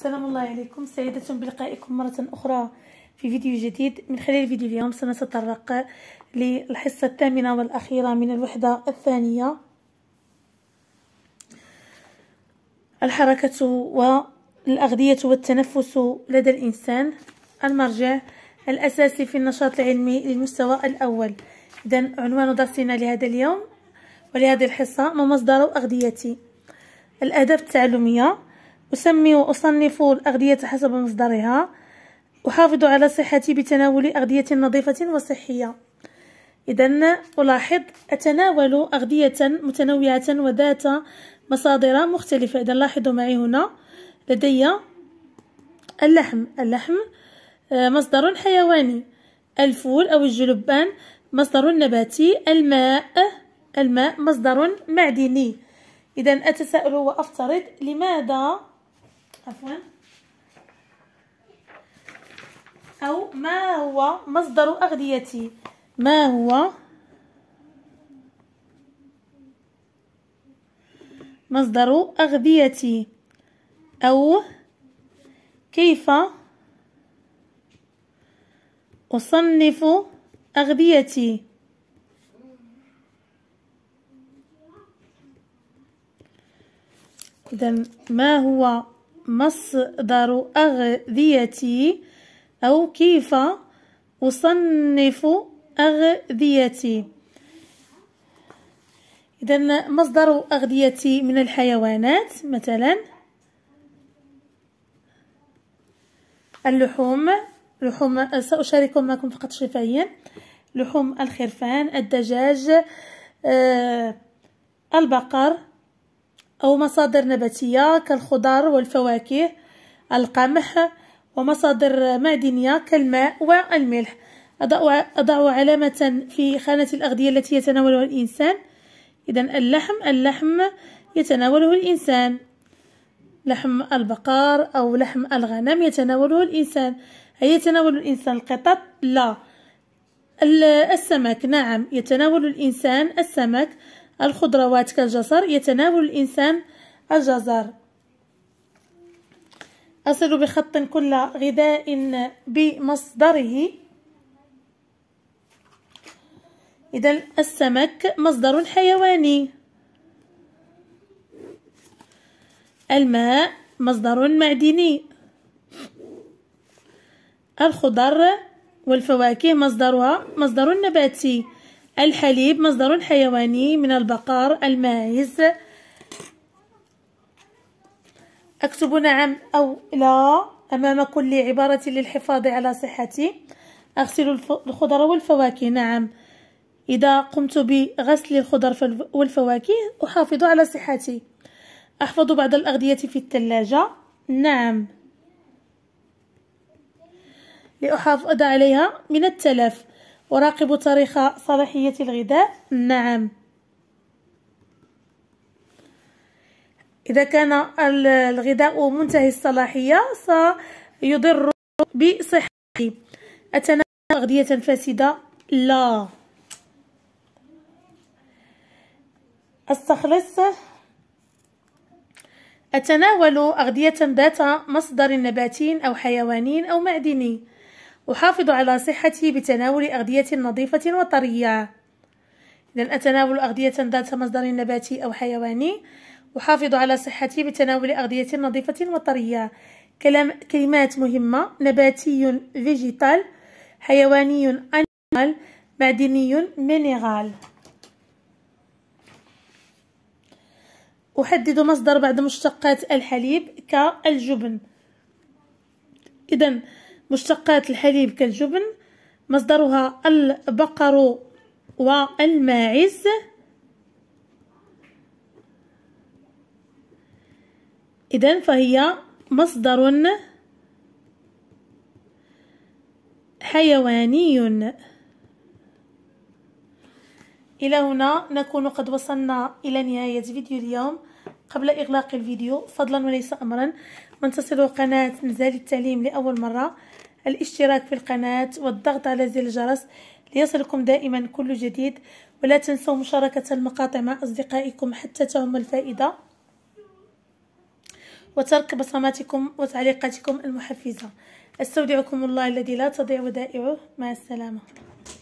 السلام الله عليكم سعيدة بلقائكم مرة أخرى في فيديو جديد من خلال فيديو اليوم سنتطرق للحصة الثامنة والأخيرة من الوحدة الثانية الحركة والأغذية والتنفس لدى الإنسان المرجع الأساسي في النشاط العلمي للمستوى الأول إذن عنوان درسنا لهذا اليوم ولهذه الحصة ما مصدر أغذيتي الأهداف التعلمية أسمي وأصنف الأغذية حسب مصدرها أحافظ على صحتي بتناول أغذية نظيفة وصحية إذا ألاحظ أتناول أغذية متنوعة وذات مصادر مختلفة إذا لاحظوا معي هنا لدي اللحم اللحم آه، مصدر حيواني الفول أو الجلبان مصدر نباتي الماء الماء مصدر معدني إذا أتساءل وأفترض لماذا عفوا أو ما هو مصدر أغذيتي ما هو مصدر أغذيتي أو كيف أصنف أغذيتي إذا ما هو مصدر أغذيتي أو كيف أصنف أغذيتي إذا مصدر أغذيتي من الحيوانات مثلا اللحوم لحوم سأشارك معكم فقط شفايا لحوم الخرفان الدجاج آه البقر أو مصادر نباتية كالخضار والفواكه القمح ومصادر معدنية كالماء والملح أضع, أضع علامة في خانة الأغذية التي يتناولها الإنسان إذا اللحم اللحم يتناوله الإنسان لحم البقر أو لحم الغنم يتناوله الإنسان هل يتناول الإنسان القطط؟ لا السمك نعم يتناول الإنسان السمك الخضروات كالجزر يتناول الإنسان الجزر أصل بخط كل غذاء بمصدره إذا السمك مصدر حيواني الماء مصدر معدني الخضر والفواكه مصدرها مصدر نباتي الحليب مصدر حيواني من البقر الماعز أكتب نعم أو لا أمام كل عبارة للحفاظ على صحتي أغسل الخضر والفواكه نعم إذا قمت بغسل الخضر والفواكه أحافظ على صحتي أحفظ بعض الأغذية في الثلاجة نعم لأحافظ عليها من التلف أراقب تاريخ صلاحية الغذاء نعم إذا كان الغذاء منتهي الصلاحية سيضر بصحتي أتناول أغذية فاسدة لا استخلص أتناول أغذية ذات مصدر نباتي أو حيواني أو معدني أحافظ على صحتي بتناول أغذية نظيفة وطرية إذا أتناول أغذية ذات مصدر نباتي أو حيواني أحافظ على صحتي بتناول أغذية نظيفة وطرية كلام كلمات مهمة نباتي فيجيتال حيواني أنيمال معدني مينيرال أحدد مصدر بعض مشتقات الحليب كالجبن إذا مشتقات الحليب كالجبن مصدرها البقر والماعز إذا فهي مصدر حيواني إلى هنا نكون قد وصلنا إلى نهاية فيديو اليوم قبل إغلاق الفيديو فضلا وليس أمرا من تصلوا قناة نزال التعليم لأول مرة الاشتراك في القناة والضغط على زر الجرس ليصلكم دائما كل جديد ولا تنسوا مشاركة المقاطع مع أصدقائكم حتى تهم الفائدة وترك بصماتكم وتعليقاتكم المحفزة استودعكم الله الذي لا تضيع ودائعه مع السلامة